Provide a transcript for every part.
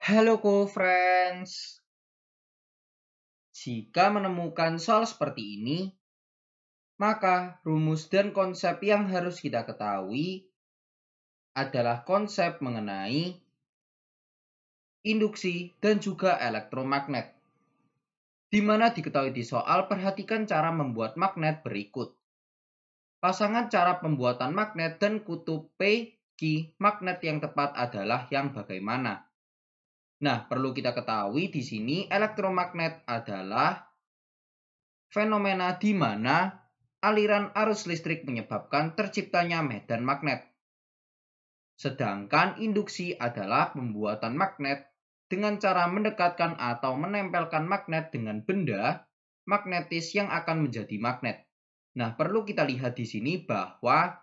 Halo cool friends. Jika menemukan soal seperti ini, maka rumus dan konsep yang harus kita ketahui adalah konsep mengenai induksi dan juga elektromagnet. Di mana diketahui di soal, perhatikan cara membuat magnet berikut. Pasangan cara pembuatan magnet dan kutub P, Q, magnet yang tepat adalah yang bagaimana? Nah, perlu kita ketahui di sini elektromagnet adalah fenomena di mana aliran arus listrik menyebabkan terciptanya medan magnet. Sedangkan induksi adalah pembuatan magnet dengan cara mendekatkan atau menempelkan magnet dengan benda magnetis yang akan menjadi magnet. Nah, perlu kita lihat di sini bahwa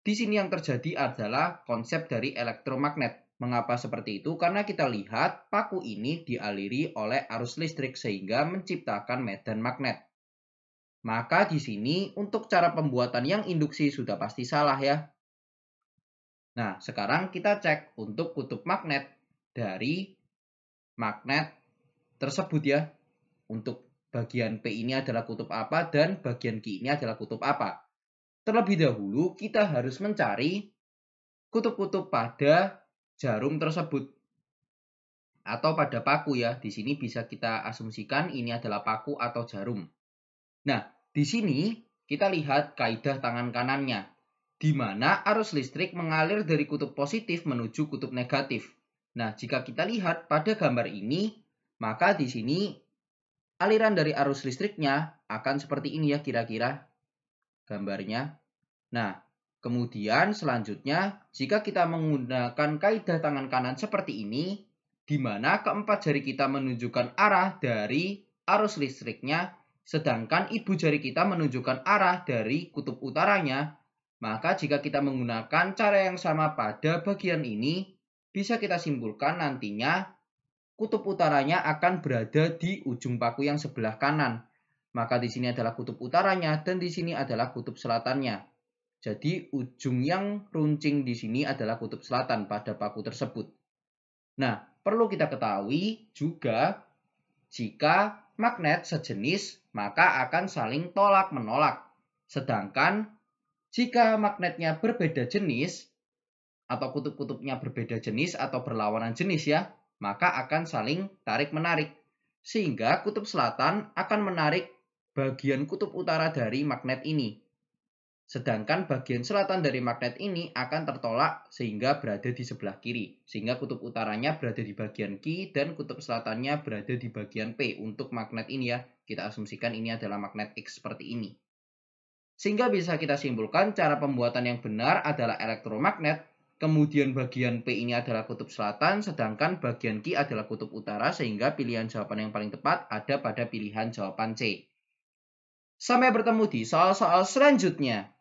di sini yang terjadi adalah konsep dari elektromagnet Mengapa seperti itu? Karena kita lihat paku ini dialiri oleh arus listrik sehingga menciptakan medan magnet. Maka di sini untuk cara pembuatan yang induksi sudah pasti salah ya. Nah, sekarang kita cek untuk kutub magnet dari magnet tersebut ya. Untuk bagian P ini adalah kutub apa dan bagian Q ini adalah kutub apa. Terlebih dahulu kita harus mencari kutub-kutub pada jarum tersebut atau pada paku ya. Di sini bisa kita asumsikan ini adalah paku atau jarum. Nah, di sini kita lihat kaidah tangan kanannya, di mana arus listrik mengalir dari kutub positif menuju kutub negatif. Nah, jika kita lihat pada gambar ini, maka di sini aliran dari arus listriknya akan seperti ini ya kira-kira gambarnya. Nah, Kemudian selanjutnya, jika kita menggunakan kaidah tangan kanan seperti ini, di mana keempat jari kita menunjukkan arah dari arus listriknya, sedangkan ibu jari kita menunjukkan arah dari kutub utaranya, maka jika kita menggunakan cara yang sama pada bagian ini, bisa kita simpulkan nantinya kutub utaranya akan berada di ujung paku yang sebelah kanan. Maka di sini adalah kutub utaranya dan di sini adalah kutub selatannya. Jadi ujung yang runcing di sini adalah kutub selatan pada paku tersebut. Nah, perlu kita ketahui juga jika magnet sejenis maka akan saling tolak menolak. Sedangkan jika magnetnya berbeda jenis atau kutub-kutubnya berbeda jenis atau berlawanan jenis ya, maka akan saling tarik menarik. Sehingga kutub selatan akan menarik bagian kutub utara dari magnet ini Sedangkan bagian selatan dari magnet ini akan tertolak sehingga berada di sebelah kiri. Sehingga kutub utaranya berada di bagian Q dan kutub selatannya berada di bagian P untuk magnet ini ya. Kita asumsikan ini adalah magnet X seperti ini. Sehingga bisa kita simpulkan cara pembuatan yang benar adalah elektromagnet. Kemudian bagian P ini adalah kutub selatan, sedangkan bagian Q adalah kutub utara, sehingga pilihan jawaban yang paling tepat ada pada pilihan jawaban C. Sampai bertemu di soal-soal selanjutnya.